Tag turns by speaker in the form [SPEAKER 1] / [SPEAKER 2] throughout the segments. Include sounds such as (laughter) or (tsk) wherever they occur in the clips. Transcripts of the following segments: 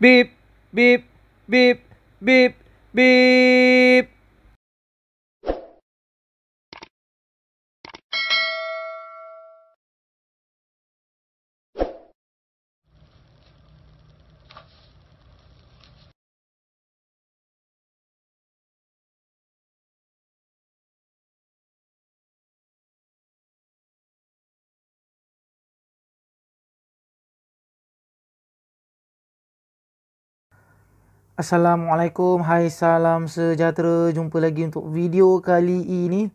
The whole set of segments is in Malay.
[SPEAKER 1] beep, beep, beep, beep, beep. Assalamualaikum, hai salam sejahtera Jumpa lagi untuk video kali ini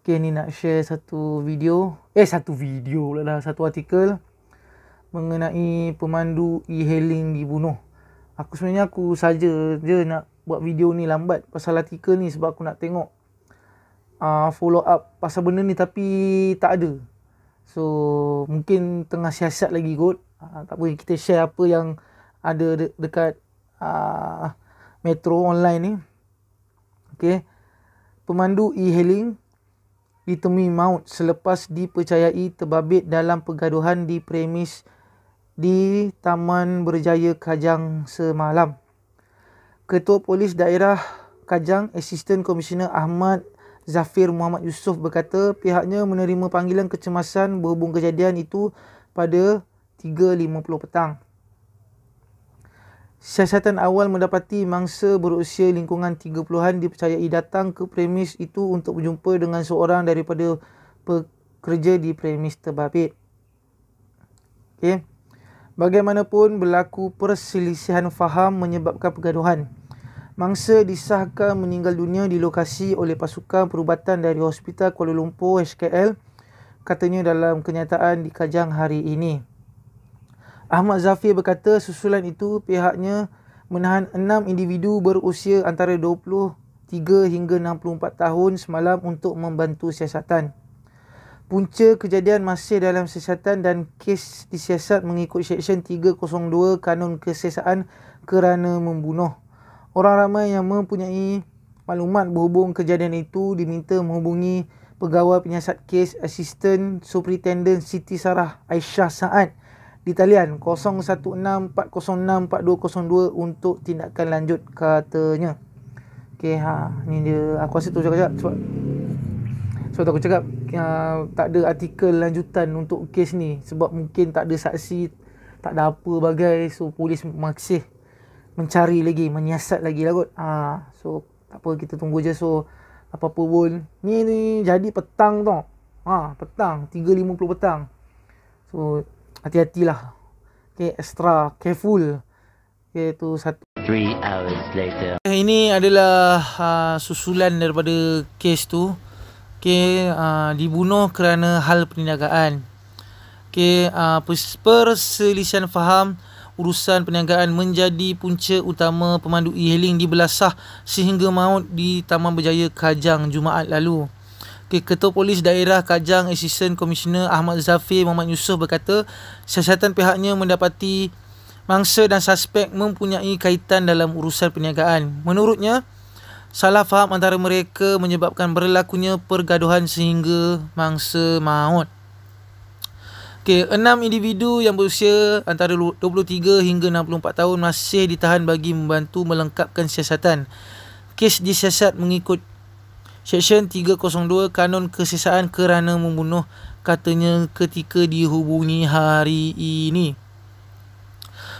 [SPEAKER 1] Okay, ni nak share satu video Eh, satu video pula lah, satu artikel Mengenai pemandu e-hailing dibunuh Aku sebenarnya aku saja je nak buat video ni lambat Pasal artikel ni sebab aku nak tengok uh, Follow up pasal benda ni tapi tak ada So, mungkin tengah siasat lagi kot uh, Tak boleh kita share apa yang ada de- dekat uh, metro online ni okey pemandu e-hailing ditemui maut selepas dipercayai terbabit dalam pergaduhan di premis di Taman Berjaya Kajang semalam Ketua Polis Daerah Kajang Assistant Commissioner Ahmad Zafir Muhammad Yusof berkata pihaknya menerima panggilan kecemasan berhubung kejadian itu pada 3.50 petang. Siasatan awal mendapati mangsa berusia lingkungan 30-an dipercayai datang ke premis itu untuk berjumpa dengan seorang daripada pekerja di premis terbabit. Okay. Bagaimanapun berlaku perselisihan faham menyebabkan pergaduhan. Mangsa disahkan meninggal dunia di lokasi oleh pasukan perubatan dari Hospital Kuala Lumpur HKL katanya dalam kenyataan di Kajang hari ini. Ahmad Zafir berkata susulan itu pihaknya menahan enam individu berusia antara 23 hingga 64 tahun semalam untuk membantu siasatan. Punca kejadian masih dalam siasatan dan kes disiasat mengikut Seksyen 302 Kanun Kesiasaan kerana membunuh. Orang ramai yang mempunyai maklumat berhubung kejadian itu diminta menghubungi pegawai penyiasat kes Assistant Superintendent Siti Sarah Aisyah Saad di talian 0164064202 untuk tindakan lanjut katanya. Okey ha ni dia aku rasa tu cakap sebab sebab tu aku cakap uh, tak ada artikel lanjutan untuk kes ni sebab mungkin tak ada saksi tak ada apa bagai so polis masih mencari lagi menyiasat lagi lah kot ah so tak apa kita tunggu je so apa-apa pun ni ni jadi petang tu ha petang 3.50 petang so hati-hatilah. hati Okay, extra careful. Okay, itu satu. Three hours later. Eh, ini adalah uh, susulan daripada kes tu. Okay, uh, ah, dibunuh kerana hal perniagaan. Okay, uh, ah, perselisihan faham urusan perniagaan menjadi punca utama pemandu e-hailing di Belasah sehingga maut di Taman Berjaya Kajang Jumaat lalu. Okay, Ketua Polis Daerah Kajang Assistant Komisioner Ahmad Zafir Muhammad Yusof berkata siasatan pihaknya mendapati mangsa dan suspek mempunyai kaitan dalam urusan perniagaan. Menurutnya, salah faham antara mereka menyebabkan berlakunya pergaduhan sehingga mangsa maut. Okay, enam individu yang berusia antara 23 hingga 64 tahun masih ditahan bagi membantu melengkapkan siasatan. Kes disiasat mengikut Seksyen 302 Kanun Kesesaan Kerana Membunuh katanya ketika dihubungi hari ini.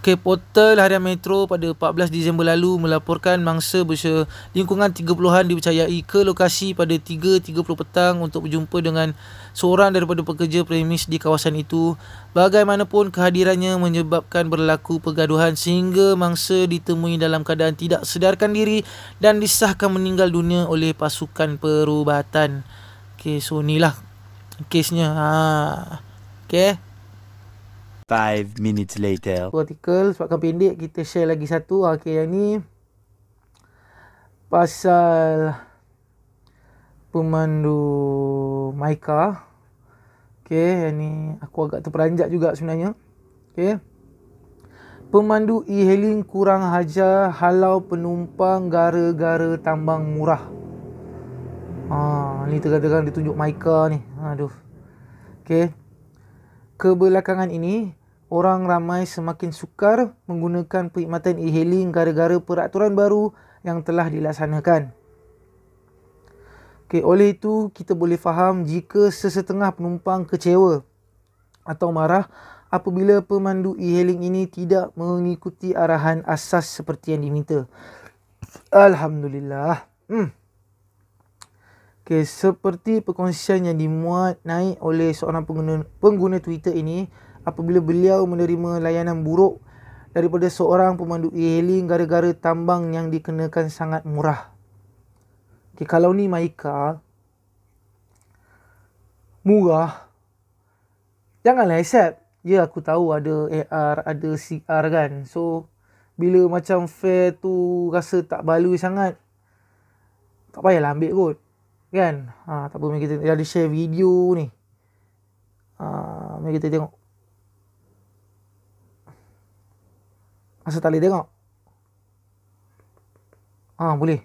[SPEAKER 1] Okay, portal Harian Metro pada 14 Disember lalu melaporkan mangsa berusia lingkungan 30-an dipercayai ke lokasi pada 3.30 petang untuk berjumpa dengan seorang daripada pekerja premis di kawasan itu. Bagaimanapun kehadirannya menyebabkan berlaku pergaduhan sehingga mangsa ditemui dalam keadaan tidak sedarkan diri dan disahkan meninggal dunia oleh pasukan perubatan. Okay, so inilah kesnya. Ha. Okay five minutes later. Satu artikel sebabkan pendek kita share lagi satu. Okay yang ni pasal pemandu Maika. Okey, yang ni aku agak terperanjat juga sebenarnya. Okey, Pemandu e-hailing kurang hajar halau penumpang gara-gara tambang murah. Ha, ni terkadang-kadang ditunjuk Maika ni. Aduh. Okey, Kebelakangan ini, orang ramai semakin sukar menggunakan perkhidmatan e-hailing gara-gara peraturan baru yang telah dilaksanakan. Okay, oleh itu, kita boleh faham jika sesetengah penumpang kecewa atau marah apabila pemandu e-hailing ini tidak mengikuti arahan asas seperti yang diminta. Alhamdulillah. Hmm. Okay, seperti perkongsian yang dimuat naik oleh seorang pengguna, pengguna Twitter ini, apabila beliau menerima layanan buruk daripada seorang pemandu e-hailing gara-gara tambang yang dikenakan sangat murah. Okay, kalau ni Maika, murah, janganlah accept. Ya, aku tahu ada AR, ada CR kan. So, bila macam fair tu rasa tak balui sangat, tak payahlah ambil kot. Kan? Ha, tak apa, kita ada share video ni. Ha, mari kita tengok. Asal tak boleh tengok Ha boleh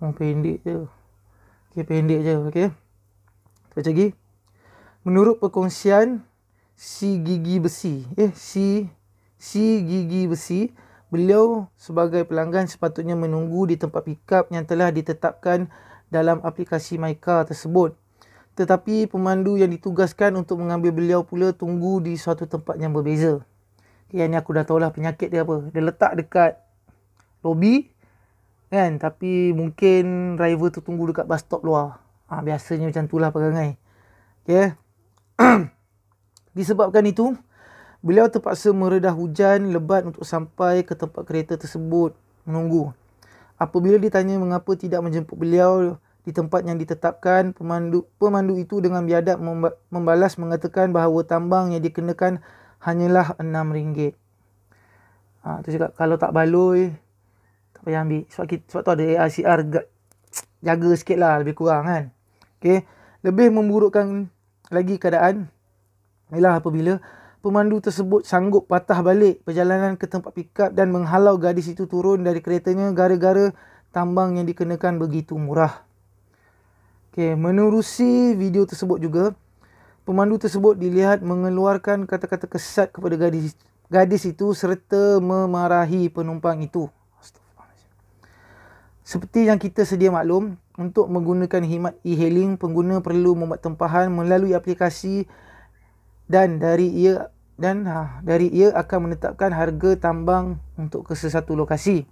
[SPEAKER 1] Oh, pendek je. Okay, pendek je. Okay. Kita pergi menurut perkongsian si gigi besi eh si si gigi besi beliau sebagai pelanggan sepatutnya menunggu di tempat pick up yang telah ditetapkan dalam aplikasi MyCar tersebut tetapi pemandu yang ditugaskan untuk mengambil beliau pula tunggu di suatu tempat yang berbeza yang ni aku dah tahu lah penyakit dia apa dia letak dekat lobi kan tapi mungkin driver tu tunggu dekat bus stop luar ha, biasanya macam tu lah pegangai, okay. Ya, (clears throat) disebabkan itu, beliau terpaksa meredah hujan lebat untuk sampai ke tempat kereta tersebut menunggu. Apabila ditanya mengapa tidak menjemput beliau di tempat yang ditetapkan, pemandu, pemandu itu dengan biadab membalas mengatakan bahawa tambang yang dikenakan hanyalah RM6. Ha, tu juga kalau tak baloi, tak payah ambil. Sebab, kita, sebab tu ada ARCR (tsk) jaga sikit lah lebih kurang kan. Okay. Lebih memburukkan lagi keadaan ialah apabila pemandu tersebut sanggup patah balik perjalanan ke tempat pick up dan menghalau gadis itu turun dari keretanya gara-gara tambang yang dikenakan begitu murah. Okey, menerusi video tersebut juga, pemandu tersebut dilihat mengeluarkan kata-kata kesat kepada gadis gadis itu serta memarahi penumpang itu. Seperti yang kita sedia maklum, untuk menggunakan khidmat e-hailing, pengguna perlu membuat tempahan melalui aplikasi dan dari ia dan ha, dari ia akan menetapkan harga tambang untuk kesesatu lokasi.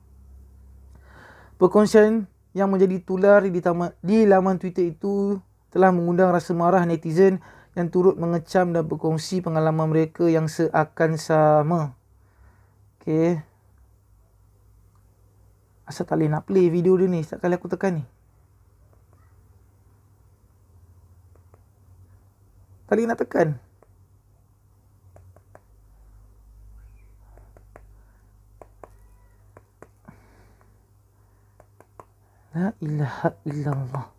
[SPEAKER 1] Perkongsian yang menjadi tular di, tama, di laman Twitter itu telah mengundang rasa marah netizen yang turut mengecam dan berkongsi pengalaman mereka yang seakan sama. Okey. Asal tak boleh nak play video dia ni Setiap kali aku tekan ni Tak boleh nak tekan La ilaha illallah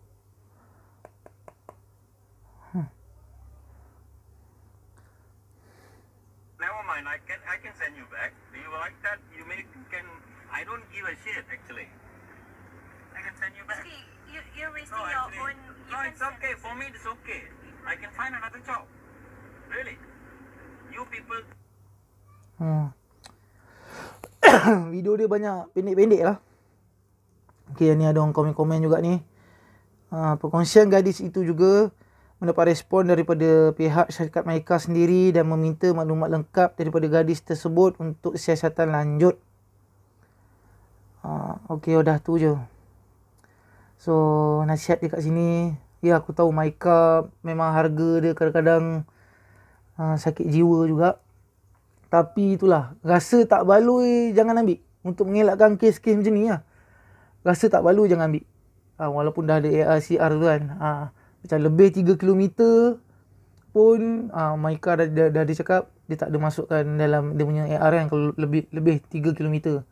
[SPEAKER 1] give a shit, actually. I can send you back. Okay, you, you're wasting no, actually, your own... No, it's okay. For me, it's okay. I can find another job. Really. You people... Hmm. (coughs) Video dia banyak pendek-pendek lah. Okay, yang ni ada orang komen-komen juga ni. Ha, perkongsian gadis itu juga mendapat respon daripada pihak syarikat mereka sendiri dan meminta maklumat lengkap daripada gadis tersebut untuk siasatan lanjut uh, ah, okey oh, dah tu je so nasihat dia kat sini ya aku tahu Maika memang harga dia kadang-kadang uh, sakit jiwa juga tapi itulah rasa tak balui jangan ambil untuk mengelakkan kes-kes macam ni lah. rasa tak balui jangan ambil uh, walaupun dah ada ARCR tu kan uh, macam lebih 3 km pun uh, Maika dah, dah, dah, dia cakap dia tak ada masukkan dalam dia punya AR kan kalau lebih lebih 3 km.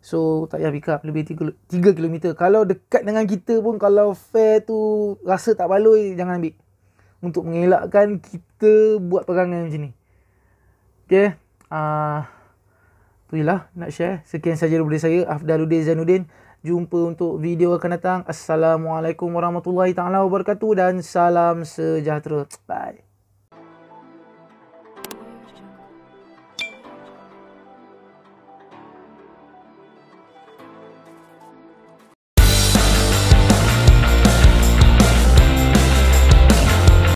[SPEAKER 1] So tak payah pick up lebih 3 3km. Kalau dekat dengan kita pun kalau fare tu rasa tak baloi jangan ambil. Untuk mengelakkan kita buat perangai macam ni. Okay. Uh, ah, itulah nak share. Sekian sahaja. daripada saya. Afdaluddin Zainuddin. Jumpa untuk video akan datang. Assalamualaikum warahmatullahi taala wabarakatuh. Dan salam sejahtera. Bye.